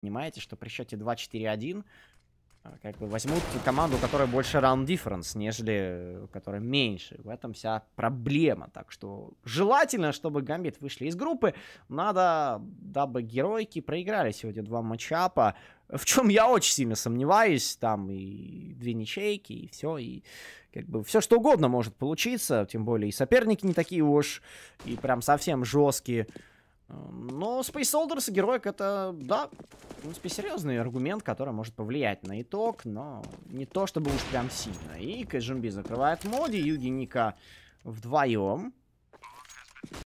Понимаете, что при счете 2-4-1 э, как бы возьмут команду, которая больше round difference, нежели э, которая меньше. В этом вся проблема. Так что желательно, чтобы Гамбит вышли из группы. Надо, дабы геройки проиграли сегодня два матчапа. В чем я очень сильно сомневаюсь. Там и две ничейки, и все. И как бы все что угодно может получиться. Тем более и соперники не такие уж. И прям совсем жесткие. Э, но Space Soldiers и Героик это, да, в принципе, серьезный аргумент, который может повлиять на итог, но не то чтобы уж прям сильно. И Кэджимби закрывает Моди, Юги Ника вдвоем.